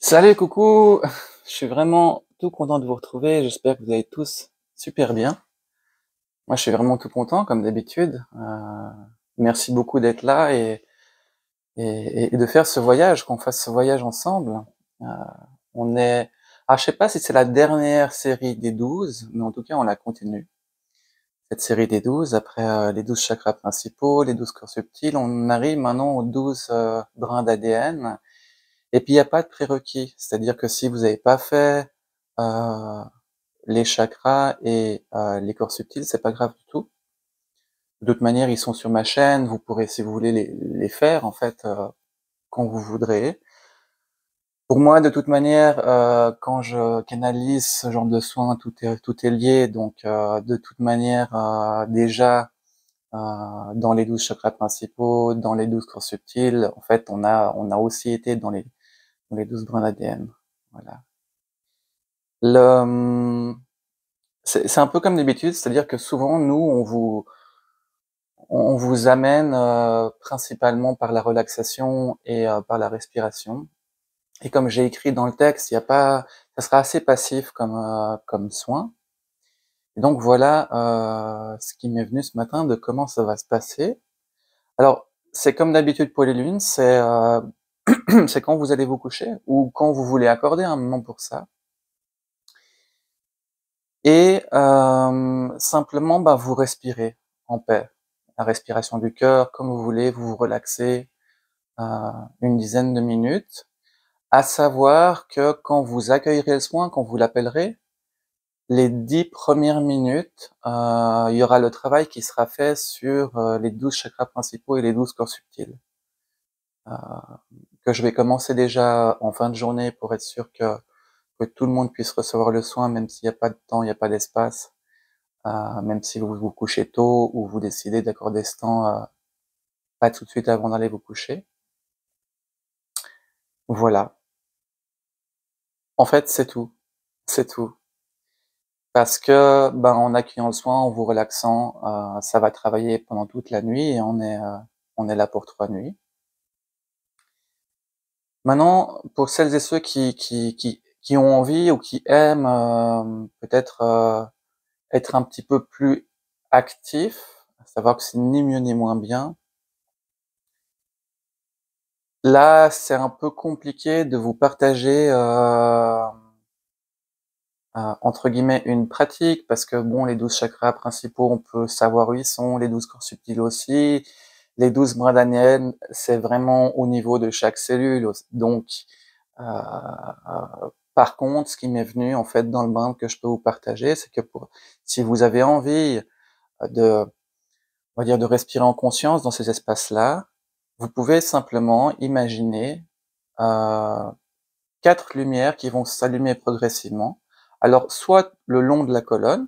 Salut, coucou Je suis vraiment tout content de vous retrouver. J'espère que vous allez tous super bien. Moi, je suis vraiment tout content, comme d'habitude. Euh, merci beaucoup d'être là et, et, de faire ce voyage, qu'on fasse ce voyage ensemble. Euh, on est... Ah, je sais pas si c'est la dernière série des douze, mais en tout cas, on la continue. Cette série des douze, après euh, les douze chakras principaux, les douze corps subtils, on arrive maintenant aux douze euh, brins d'ADN et puis, il n'y a pas de prérequis. C'est-à-dire que si vous n'avez pas fait euh, les chakras et euh, les corps subtils, c'est pas grave du tout. De toute manière, ils sont sur ma chaîne. Vous pourrez, si vous voulez, les, faire, en fait, euh, quand vous voudrez. Pour moi, de toute manière, quand je canalise ce genre de soins, tout est, tout est lié. Donc, de toute manière, déjà, dans les douze chakras principaux, dans les douze corps subtils, en fait, on a, on a aussi été dans les, les 12 brins d'ADN. Voilà. Le, hum, c'est, un peu comme d'habitude, c'est-à-dire que souvent, nous, on vous, on vous amène euh, principalement par la relaxation et euh, par la respiration. Et comme j'ai écrit dans le texte, il y a pas, ça sera assez passif comme euh, comme soin. donc voilà ce qui m'est venu ce matin de comment ça va se passer. Alors c'est comme d'habitude pour les lunes, c'est c'est quand vous allez vous coucher ou quand vous voulez accorder un moment pour ça. Et euh, simplement, bah, vous respirez en paix. La respiration du cœur, comme vous voulez, vous vous relaxez euh, une dizaine de minutes. À savoir que quand vous accueillerez le soin, quand vous l'appellerez, les dix premières minutes, euh, il y aura le travail qui sera fait sur les douze chakras principaux et les douze corps subtils je vais commencer déjà en fin de journée pour être sûr que, tout le monde puisse recevoir le soin, même s'il n'y a pas de temps, il n'y a pas d'espace, euh, même si vous vous couchez tôt ou vous décidez d'accorder ce temps euh, pas tout de suite avant d'aller vous coucher. Voilà. En fait, c'est tout. C'est tout. Parce que, ben, en accueillant le soin, en vous relaxant, euh, ça va travailler pendant toute la nuit et on est, on est là pour trois nuits. Maintenant, pour celles et ceux qui, ont envie ou qui aiment euh, peut-être euh, être un petit peu plus actifs, savoir que c'est ni mieux ni moins bien, là, c'est un peu compliqué de vous partager, euh, entre guillemets, une pratique, parce que, bon, les 12 chakras principaux, on peut savoir où ils sont, les 12 corps subtils aussi, les bras bradaniennes, c'est vraiment au niveau de chaque cellule. Donc, euh, euh, par contre, ce qui m'est venu en fait dans le bain que je peux vous partager, c'est que pour, si vous avez envie de, on va dire, de respirer en conscience dans ces espaces-là, vous pouvez simplement imaginer euh, quatre lumières qui vont s'allumer progressivement. Alors, soit le long de la colonne,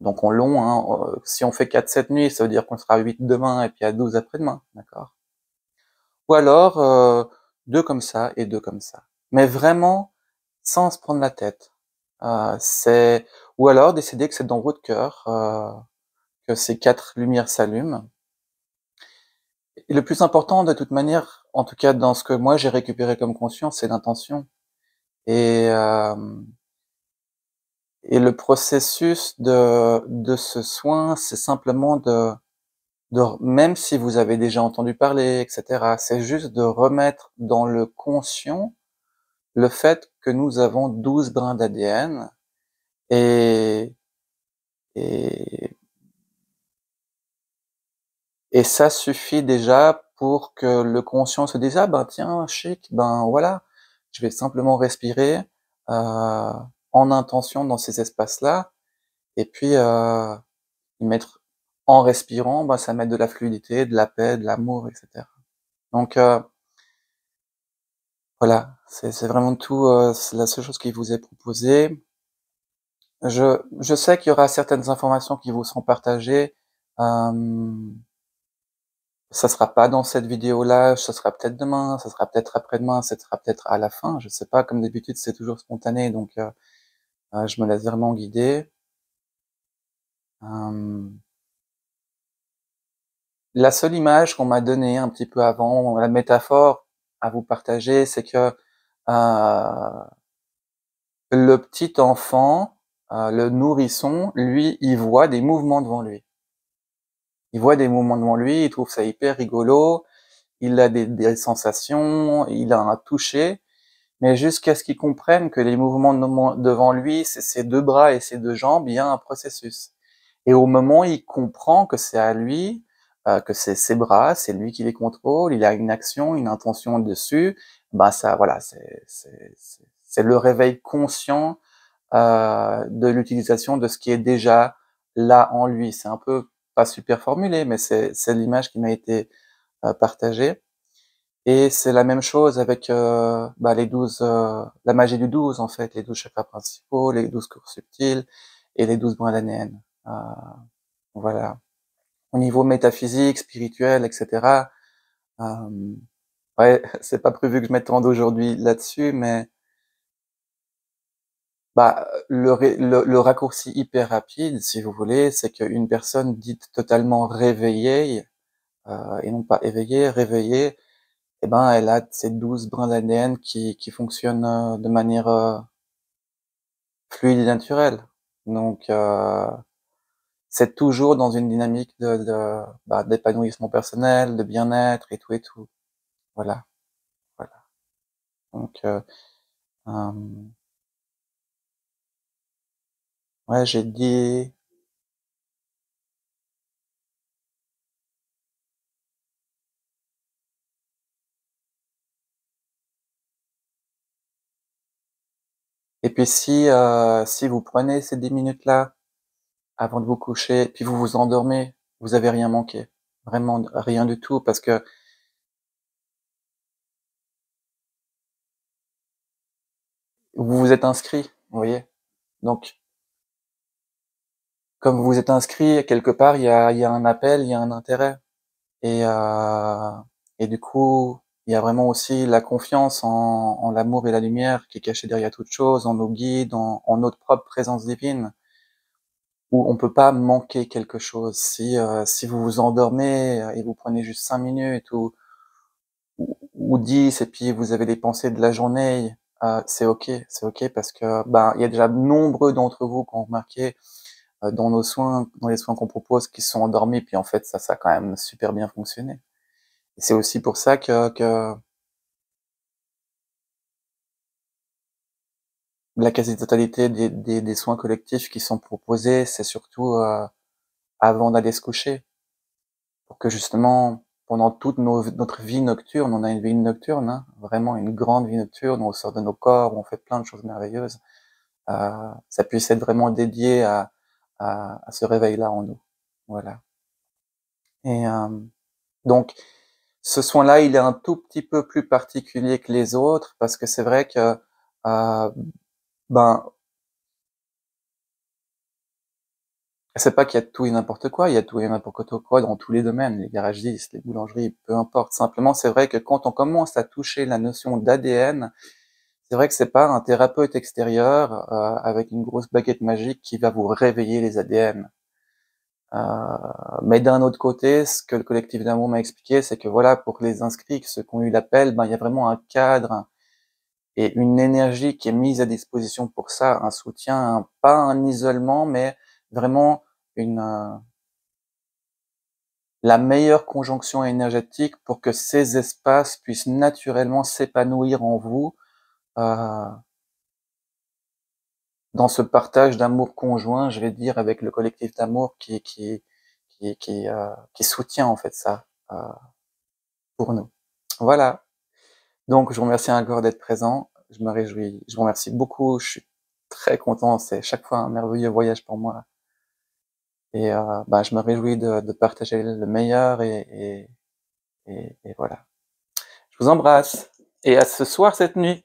donc on long, hein, euh, si on fait 4 cette nuits, ça veut dire qu'on sera à 8 demain et puis à 12 après-demain, d'accord Ou alors euh, deux comme ça et deux comme ça. Mais vraiment sans se prendre la tête. Euh, c'est ou alors décider que c'est dans votre cœur euh, que ces quatre lumières s'allument. Et le plus important de toute manière, en tout cas dans ce que moi j'ai récupéré comme conscience, c'est l'intention. Et et le processus de, de ce soin, c'est simplement de, de, même si vous avez déjà entendu parler, etc., c'est juste de remettre dans le conscient le fait que nous avons 12 brins d'ADN et, et, et ça suffit déjà pour que le conscient se dise, ah ben tiens, chic, ben voilà, je vais simplement respirer. Euh, en intention dans ces espaces-là. Et puis, euh, mettre en respirant, bah, ça met de la fluidité, de la paix, de l'amour, etc. Donc, euh, voilà, c'est vraiment tout. Euh, c'est la seule chose qui vous est proposée. Je, je sais qu'il y aura certaines informations qui vous seront partagées. Euh, ça sera pas dans cette vidéo-là, ça sera peut-être demain, ça sera peut-être après-demain, ça sera peut-être à la fin, je sais pas, comme d'habitude, c'est toujours spontané, donc euh, ah, je me laisse vraiment guider. Hum. La seule image qu'on m'a donnée un petit peu avant, la métaphore à vous partager, c'est que euh, le petit enfant, euh, le nourrisson, lui, il voit des mouvements devant lui. Il voit des mouvements devant lui, il trouve ça hyper rigolo, il a des, des sensations, il a un toucher, mais jusqu'à ce qu'il comprenne que les mouvements devant lui, c'est ses deux bras et ses deux jambes, il y a un processus. Et au moment où il comprend que c'est à lui, euh, que c'est ses bras, c'est lui qui les contrôle, il a une action, une intention dessus, ben ça, voilà, c'est le réveil conscient euh, de l'utilisation de ce qui est déjà là en lui. C'est un peu pas super formulé, mais c'est l'image qui m'a été euh, partagée. Et c'est la même chose avec euh, bah, les 12, euh, la magie du 12 en fait, les 12 chakras principaux, les 12 cours subtils et les 12 brins d'ADN. voilà. Au niveau métaphysique, spirituel, etc. Euh, ouais, c'est pas prévu que je m'étende aujourd'hui là-dessus, mais bah, le, le, raccourci hyper rapide, si vous voulez, c'est qu'une personne dite totalement réveillée, et non pas éveillée, réveillée, eh ben, elle a ces douze brins d'ADN qui, qui fonctionnent euh, de manière euh, fluide et naturelle. Donc, euh, c'est toujours dans une dynamique de, bah, d'épanouissement personnel, de bien-être et tout et tout. Voilà. voilà. Donc, euh, ouais, j'ai dit Et puis si, euh, si vous prenez ces 10 minutes-là avant de vous coucher, puis vous vous endormez, vous avez rien manqué. Vraiment rien du tout, parce que vous vous êtes inscrit, vous voyez. Donc, comme vous vous êtes inscrit, quelque part, il y a, y a, un appel, il y a un intérêt. Et, euh, et du coup, il y a vraiment aussi la confiance en, l'amour et la lumière qui est cachée derrière toute chose, en nos guides, en, notre propre présence divine, où on ne peut pas manquer quelque chose. Si, euh, si vous vous endormez euh, et vous prenez juste cinq minutes ou, ou, ou 10 et puis vous avez des pensées de la journée, euh, c'est ok, c'est ok parce que ben il y a déjà nombreux d'entre vous qui ont remarqué dans nos soins, dans les soins qu'on propose, qui sont endormis puis en fait ça ça quand même super bien fonctionné c'est aussi pour ça que, que la quasi-totalité des, des, des, soins collectifs qui sont proposés, c'est surtout euh, avant d'aller se coucher. Pour que justement, pendant toute notre vie nocturne, on a une vie nocturne, hein, vraiment une grande vie nocturne, on sort de nos corps, on fait plein de choses merveilleuses, euh, ça puisse être vraiment dédié à, à, à ce réveil-là en nous. Voilà. Et euh, donc, ce soin-là, il est un tout petit peu plus particulier que les autres parce que c'est vrai que, euh, ben, c'est pas qu'il y a tout et n'importe quoi, il y a tout et n'importe quoi dans tous les domaines, les garagistes, les boulangeries, peu importe. Simplement, c'est vrai que quand on commence à toucher la notion d'ADN, c'est vrai que c'est pas un thérapeute extérieur euh, avec une grosse baguette magique qui va vous réveiller les ADN. Euh, mais d'un autre côté, ce que le collectif d'amour m'a expliqué, c'est que voilà, pour les inscrits, ceux qui ont eu l'appel, ben il y a vraiment un cadre et une énergie qui est mise à disposition pour ça, un soutien, pas un isolement, mais vraiment une euh, la meilleure conjonction énergétique pour que ces espaces puissent naturellement s'épanouir en vous. Euh, dans ce partage d'amour conjoint, je vais dire, avec le collectif d'amour qui, qui, qui, qui, euh, soutient en fait ça euh, pour nous. Voilà. Donc, je vous remercie encore d'être présent. Je me réjouis. Je vous remercie beaucoup. Je suis très content. C'est chaque fois un merveilleux voyage pour moi. Et euh, bah, je me réjouis de, partager le meilleur et, et, et voilà. Je vous embrasse et à ce soir cette nuit.